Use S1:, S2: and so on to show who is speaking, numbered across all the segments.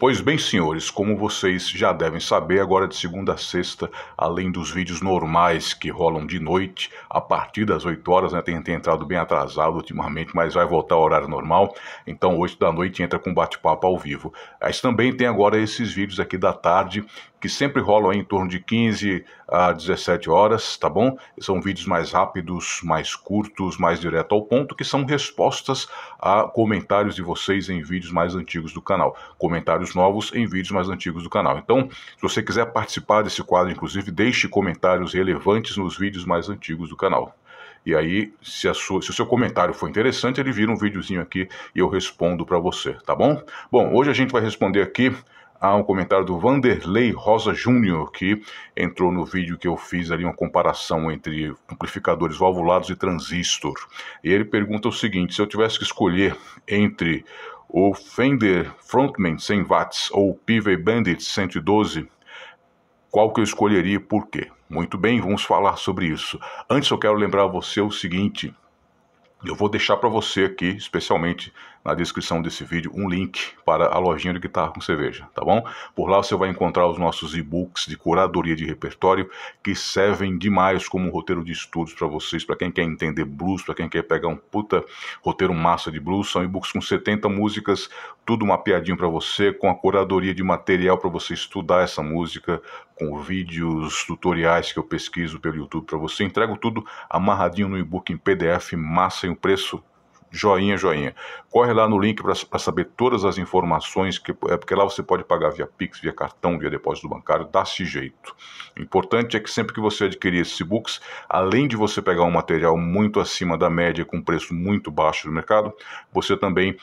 S1: Pois bem, senhores, como vocês já devem saber, agora de segunda a sexta, além dos vídeos normais que rolam de noite, a partir das 8 horas, né, tem, tem entrado bem atrasado ultimamente, mas vai voltar ao horário normal, então 8 da noite entra com bate-papo ao vivo. Mas também tem agora esses vídeos aqui da tarde que sempre rolam em torno de 15 a 17 horas, tá bom? São vídeos mais rápidos, mais curtos, mais direto ao ponto, que são respostas a comentários de vocês em vídeos mais antigos do canal. Comentários novos em vídeos mais antigos do canal. Então, se você quiser participar desse quadro, inclusive, deixe comentários relevantes nos vídeos mais antigos do canal. E aí, se, sua, se, o seu comentário for interessante, ele vira um videozinho aqui e eu respondo para você, tá bom? Bom, hoje a gente vai responder aqui há um comentário do Vanderlei Rosa Júnior, que entrou no vídeo que eu fiz ali uma comparação entre amplificadores valvulados e transistor. E ele pergunta o seguinte: se eu tivesse que escolher entre o Fender Frontman 100 watts ou o PV Bandit 112, qual que eu escolheria e por quê? Muito bem, vamos falar sobre isso. Antes eu quero lembrar a você o seguinte, eu vou deixar para você aqui, especialmente na descrição desse vídeo um link para a lojinha de guitarra com cerveja, tá bom? Por lá você vai encontrar os nossos e-books de curadoria de repertório que servem demais como roteiro de estudos para vocês, para quem quer entender blues, para quem quer pegar um puta roteiro massa de blues. São e-books com 70 músicas, tudo mapeadinho para você, com a curadoria de material para você estudar essa música, com vídeos, tutoriais que eu pesquiso pelo YouTube para você. Entrego tudo amarradinho no e-book em PDF, massa e o preço joinha, joinha. Corre lá no link para saber todas as informações, que, é porque lá você pode pagar via Pix, via cartão, via depósito bancário, dá-se jeito. O importante é que sempre que você adquirir esses e-books, além de você pegar um material muito acima da média, com preço muito baixo do mercado, você também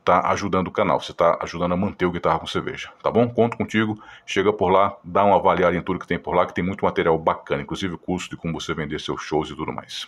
S1: está ajudando o canal, você está ajudando a manter o Guitarra com Cerveja, tá bom? Conto contigo, chega por lá, dá uma avaliada em tudo que tem por lá, que tem muito material bacana, inclusive o curso de como você vender seus shows e tudo mais.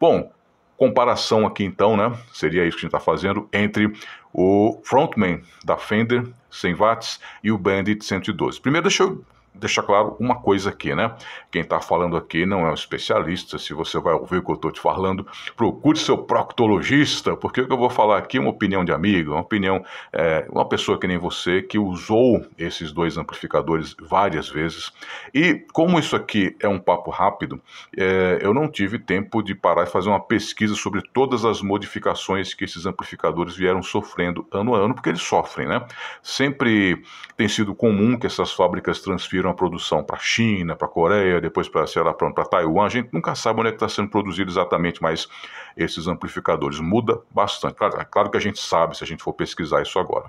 S1: Bom, comparação aqui então, né? Seria isso que a gente está fazendo entre o frontman da Fender 100 watts e o Bandit 112. Primeiro deixa eu deixar claro uma coisa aqui, né? Quem está falando aqui não é um especialista. Se você vai ouvir o que eu estou te falando, procure seu proctologista, porque o que eu vou falar aqui é uma opinião de amigo, uma opinião, é, uma pessoa que nem você, que usou esses dois amplificadores várias vezes. E como isso aqui é um papo rápido, é, eu não tive tempo de parar e fazer uma pesquisa sobre todas as modificações que esses amplificadores vieram sofrendo ano a ano, porque eles sofrem, né? Sempre tem sido comum que essas fábricas transfiram uma a produção para a China, para a Coreia, depois para, lá, para Taiwan. A gente nunca sabe onde é está sendo produzido exatamente, mas esses amplificadores muda bastante. Claro, é claro que a gente sabe se a gente for pesquisar isso agora.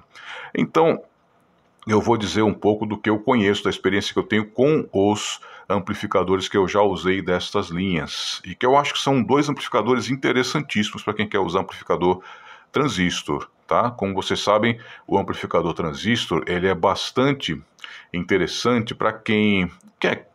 S1: Então, eu vou dizer um pouco do que eu conheço, da experiência que eu tenho com os amplificadores que eu já usei destas linhas. E que eu acho que são dois amplificadores interessantíssimos para quem quer usar amplificador transistor, tá? Como vocês sabem, o amplificador transistor ele é bastante interessante para quem quer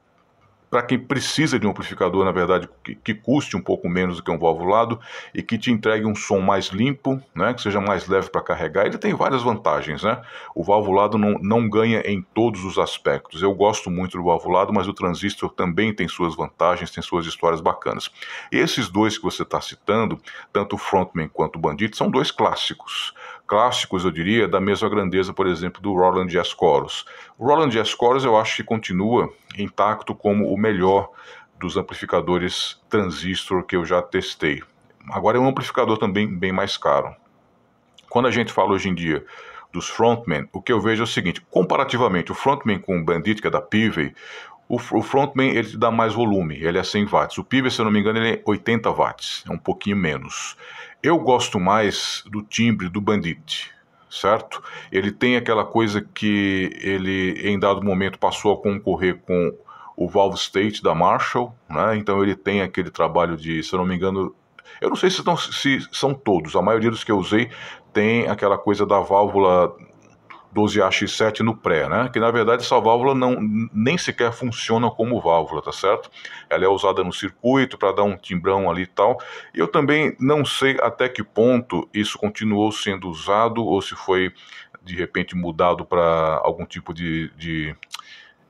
S1: para quem precisa de um amplificador, na verdade, que, que, custe um pouco menos do que um valvulado e que te entregue um som mais limpo, né, que seja mais leve para carregar. Ele tem várias vantagens, né? O valvulado não, não ganha em todos os aspectos. Eu gosto muito do valvulado, mas o transistor também tem suas vantagens, tem suas histórias bacanas. esses dois que você está citando, tanto o Frontman quanto o Bandit, são dois clássicos clássicos, eu diria, da mesma grandeza, por exemplo, do Roland Jazz Chorus. O Roland Jazz Chorus eu acho que continua intacto como o melhor dos amplificadores transistor que eu já testei. Agora é um amplificador também bem mais caro. Quando a gente fala hoje em dia dos frontmen, o que eu vejo é o seguinte: comparativamente, o frontman com o Bandit, que é da Pivey, o, o frontman ele te dá mais volume, ele é 100 watts. O PIB, se eu não me engano, ele é 80 watts, é um pouquinho menos. Eu gosto mais do timbre do Bandit, certo? Ele tem aquela coisa que ele, em dado momento, passou a concorrer com o Valve State da Marshall, né? Então ele tem aquele trabalho de, se eu não me engano, eu não sei se, se são todos, a maioria dos que eu usei tem aquela coisa da válvula 12AX7 no pré, né? Que na verdade essa válvula não, nem sequer funciona como válvula, tá certo? Ela é usada no circuito para dar um timbrão ali e tal. Eu também não sei até que ponto isso continuou sendo usado ou se foi de repente mudado para algum tipo de, de,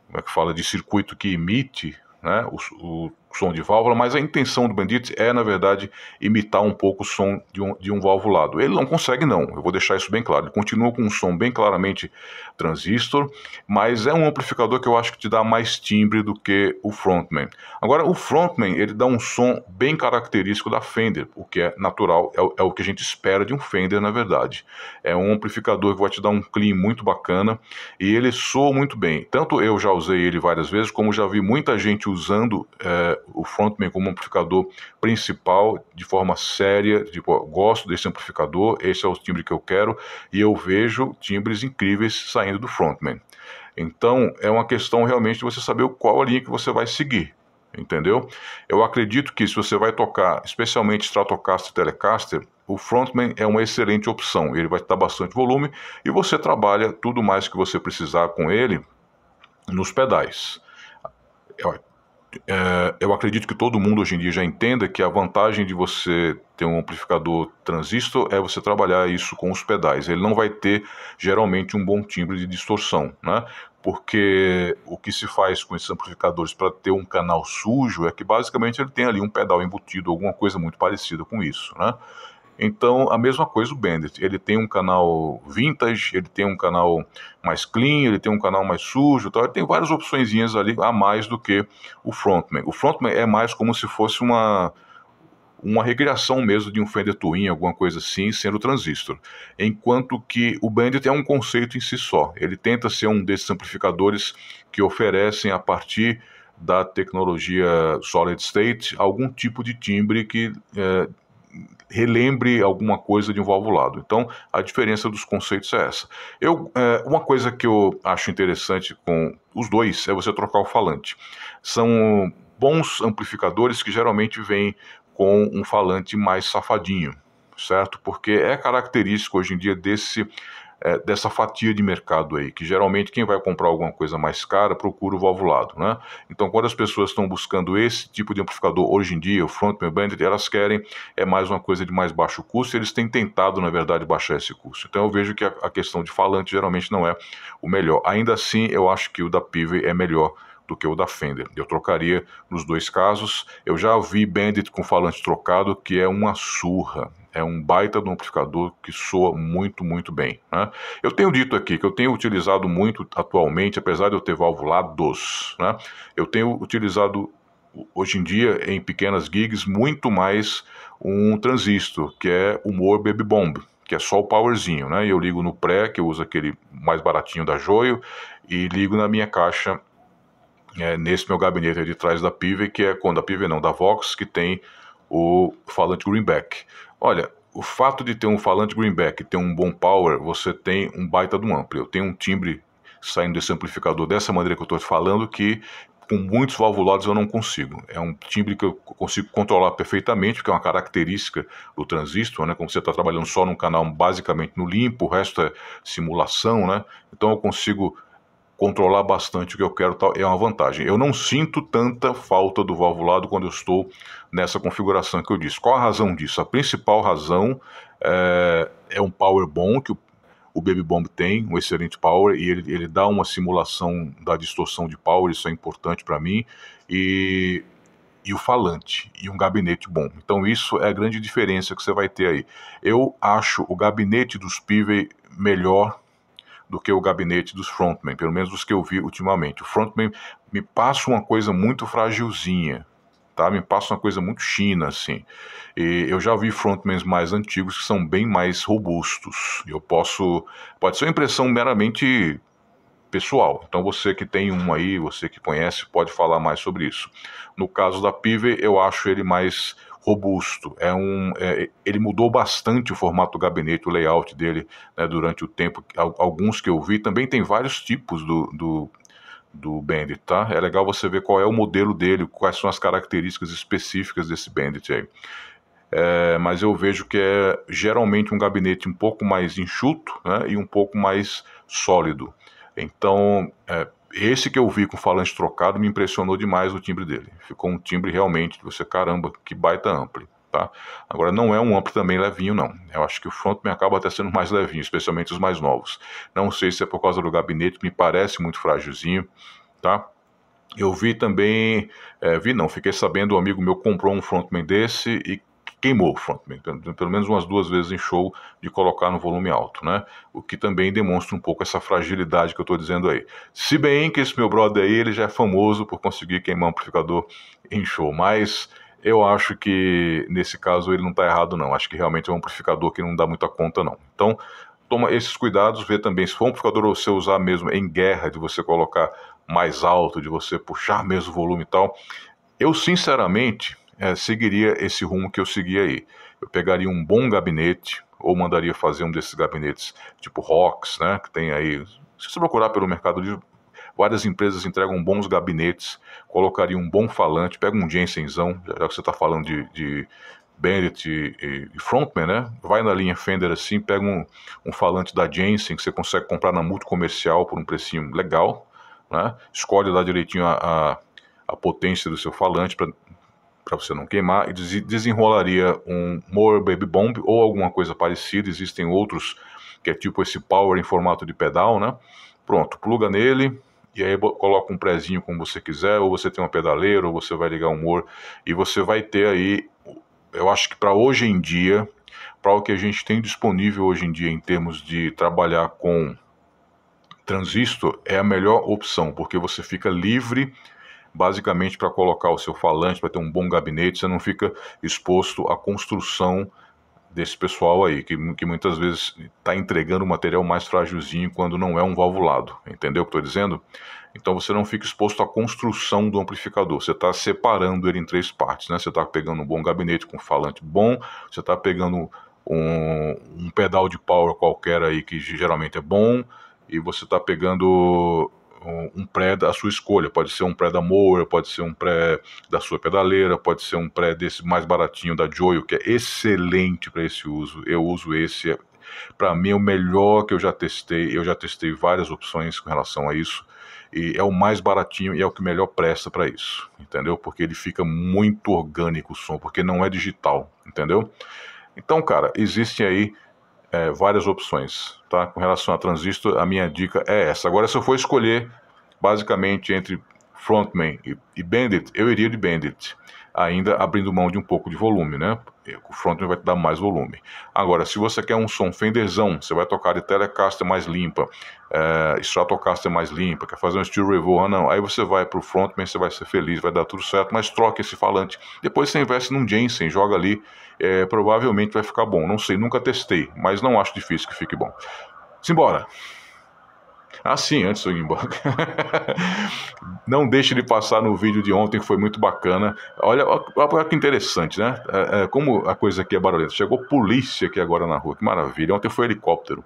S1: como é que fala, de circuito que emite né, o, o som de válvula, mas a intenção do Bandit é, na verdade, imitar um pouco o som de um, de um valvulado. Ele não consegue, não, eu vou deixar isso bem claro. Ele continua com um som bem claramente transistor, mas é um amplificador que eu acho que te dá mais timbre do que o frontman. Agora, o frontman, ele dá um som bem característico da Fender, o que é natural, é, é o que a gente espera de um Fender, na verdade. É um amplificador que vai te dar um clean muito bacana e ele soa muito bem. Tanto eu já usei ele várias vezes, como já vi muita gente usando. É, o frontman como amplificador principal de forma séria. Tipo, gosto desse amplificador, esse é o timbre que eu quero e eu vejo timbres incríveis saindo do frontman. Então é uma questão realmente de você saber qual a linha que você vai seguir. Entendeu? Eu acredito que se você vai tocar, especialmente Stratocaster e Telecaster, o frontman é uma excelente opção. Ele vai estar bastante volume e você trabalha tudo mais que você precisar com ele nos pedais é, eu acredito que todo mundo hoje em dia já entenda que a vantagem de você ter um amplificador transistor é você trabalhar isso com os pedais. Ele não vai ter geralmente um bom timbre de distorção, né? Porque o que se faz com esses amplificadores para ter um canal sujo é que basicamente ele tem ali um pedal embutido, alguma coisa muito parecida com isso, né? Então, a mesma coisa o Bandit. Ele tem um canal vintage, ele tem um canal mais clean, ele tem um canal mais sujo, tal. ele tem várias opções ali a mais do que o Frontman. O Frontman é mais como se fosse uma uma regressão mesmo de um Fender Twin, alguma coisa assim, sendo transistor. Enquanto que o Bandit é um conceito em si só. Ele tenta ser um desses amplificadores que oferecem a partir da tecnologia solid state algum tipo de timbre que é, relembre alguma coisa de um valvulado. Então, a diferença dos conceitos é essa. Eu, é, uma coisa que eu acho interessante com os dois é você trocar o falante. São bons amplificadores que geralmente vêm com um falante mais safadinho, certo? Porque é característico hoje em dia desse é, dessa fatia de mercado aí, que geralmente quem vai comprar alguma coisa mais cara procura o valvulado, né? Então, quando as pessoas estão buscando esse tipo de amplificador hoje em dia, o Frontman Bandit, elas querem é mais uma coisa de mais baixo custo, e eles têm tentado, na verdade, baixar esse custo. Então, eu vejo que a, a questão de falante geralmente não é o melhor. Ainda assim, eu acho que o da Pive é melhor do que o da Fender. Eu trocaria nos dois casos. Eu já vi Bandit com falante trocado, que é uma surra. É um baita do amplificador que soa muito, muito bem. Né? Eu tenho dito aqui que eu tenho utilizado muito atualmente, apesar de eu ter valvulados, né? eu tenho utilizado hoje em dia em pequenas gigs muito mais um transistor, que é o Moore Baby Bomb que é só o powerzinho, né? Eu ligo no pré, que eu uso aquele mais baratinho da Joio, e ligo na minha caixa é, nesse meu gabinete de trás da PIV, que é quando a PIV não, da Vox, que tem o falante greenback. Olha, o fato de ter um falante greenback e ter um bom power, você tem um baita de um Eu tenho um timbre saindo desse amplificador dessa maneira que eu estou falando que com muitos valvulados eu não consigo. É um timbre que eu consigo controlar perfeitamente, porque é uma característica do transistor, né? Como você está trabalhando só num canal basicamente no limpo, o resto é simulação, né? Então eu consigo controlar bastante o que eu quero tal, é uma vantagem. Eu não sinto tanta falta do valvulado quando eu estou nessa configuração que eu disse. Qual a razão disso? A principal razão é, é um power bom que o, o Baby Bomb tem, um excelente power, e ele, ele dá uma simulação da distorção de power, isso é importante para mim, e, e o falante, e um gabinete bom. Então isso é a grande diferença que você vai ter aí. Eu acho o gabinete dos Pivey melhor do que o gabinete dos frontmen, pelo menos dos que eu vi ultimamente. O frontman me passa uma coisa muito fragilzinha, tá? Me passa uma coisa muito china, assim. E eu já vi frontmans mais antigos que são bem mais robustos. Eu posso... Pode ser uma impressão meramente pessoal. Então você que tem um aí, você que conhece, pode falar mais sobre isso. No caso da Pive, eu acho ele mais robusto. É um, é, ele mudou bastante o formato do gabinete, o layout dele né, durante o tempo. Alguns que eu vi também tem vários tipos do, do do Bandit, tá? É legal você ver qual é o modelo dele, quais são as características específicas desse Bandit aí. É, mas eu vejo que é geralmente um gabinete um pouco mais enxuto né, e um pouco mais sólido. Então, é, esse que eu vi com falante trocado me impressionou demais o timbre dele. Ficou um timbre realmente de você, caramba, que baita amplo. Tá? Agora, não é um amplo também levinho, não. Eu acho que o frontman acaba até sendo mais levinho, especialmente os mais novos. Não sei se é por causa do gabinete, me parece muito frágilzinho, tá? Eu vi também, é, vi não, fiquei sabendo, um amigo meu comprou um frontman desse e queimou o frontman, pelo menos umas duas vezes em show, de colocar no volume alto, né? O que também demonstra um pouco essa fragilidade que eu estou dizendo aí. Se bem que esse meu brother aí, ele já é famoso por conseguir queimar um amplificador em show, mas eu acho que nesse caso ele não está errado não, acho que realmente é um amplificador que não dá muita conta não. Então, toma esses cuidados, vê também se for um amplificador você usar mesmo em guerra, de você colocar mais alto, de você puxar mesmo o volume e tal. Eu, sinceramente, é, seguiria esse rumo que eu segui aí. Eu pegaria um bom gabinete, ou mandaria fazer um desses gabinetes tipo Rocks, né, que tem aí. Se você procurar pelo Mercado várias empresas entregam bons gabinetes, colocaria um bom falante, pega um Jensenzão, já que você está falando de, de Bennett e, e, Frontman, né? Vai na linha Fender assim, pega um, um falante da Jensen que você consegue comprar na multicomercial comercial por um precinho legal, né? Escolhe lá direitinho a, a, a potência do seu falante para para você não queimar, e desenrolaria um More Baby Bomb ou alguma coisa parecida. Existem outros que é tipo esse Power em formato de pedal, né? Pronto, pluga nele, e aí coloca um prezinho como você quiser, ou você tem uma pedaleira, ou você vai ligar um Moore e você vai ter aí, eu acho que para hoje em dia, para o que a gente tem disponível hoje em dia em termos de trabalhar com transistor, é a melhor opção, porque você fica livre basicamente para colocar o seu falante, para ter um bom gabinete, você não fica exposto à construção desse pessoal aí, que, que muitas vezes está entregando um material mais frágilzinho quando não é um valvulado. Entendeu o que estou dizendo? Então você não fica exposto à construção do amplificador, você está separando ele em três partes. Né? Você está pegando um bom gabinete com falante bom, você está pegando um, um pedal de power qualquer aí que geralmente é bom, e você está pegando um pré da sua escolha. Pode ser um pré da Moura, pode ser um pré da sua pedaleira, pode ser um pré desse mais baratinho da Joyo, que é excelente para esse uso. Eu uso esse, é, para mim é o melhor que eu já testei. Eu já testei várias opções com relação a isso e é o mais baratinho e é o que melhor presta para isso, entendeu? Porque ele fica muito orgânico o som, porque não é digital, entendeu? Então, cara, existem aí é, várias opções, tá? Com relação a transistor, a minha dica é essa. Agora, se eu for escolher, basicamente, entre Frontman e, e Bandit, eu iria de Bandit, ainda abrindo mão de um pouco de volume, né? O Frontman vai te dar mais volume. Agora, se você quer um som Fenderzão, você vai tocar de Telecaster mais limpa, é, Stratocaster mais limpa, quer fazer um Steel Revolver, ah, não. Aí você vai pro Frontman, você vai ser feliz, vai dar tudo certo, mas troca esse falante. Depois você investe num Jensen, joga ali, é, provavelmente vai ficar bom. Não sei, nunca testei, mas não acho difícil que fique bom. Simbora! Ah, sim, antes eu embora. Não deixe de passar no vídeo de ontem, que foi muito bacana. Olha, olha que interessante, né? É, é, como a coisa aqui é barulhenta. Chegou polícia aqui agora na rua, que maravilha. Ontem foi helicóptero.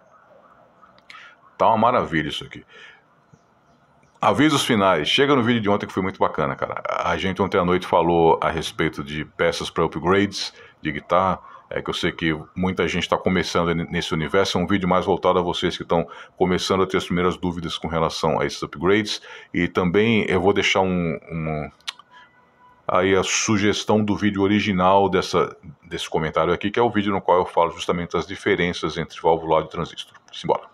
S1: Tá uma maravilha isso aqui. Avisos finais. Chega no vídeo de ontem que foi muito bacana, cara. A gente ontem à noite falou a respeito de peças para upgrades de guitarra é, que eu sei que muita gente está começando nesse universo, é um vídeo mais voltado a vocês que estão começando a ter as primeiras dúvidas com relação a esses upgrades. E também eu vou deixar um, um aí a sugestão do vídeo original dessa, desse comentário aqui, que é o vídeo no qual eu falo justamente as diferenças entre válvula e transistor. Simbora!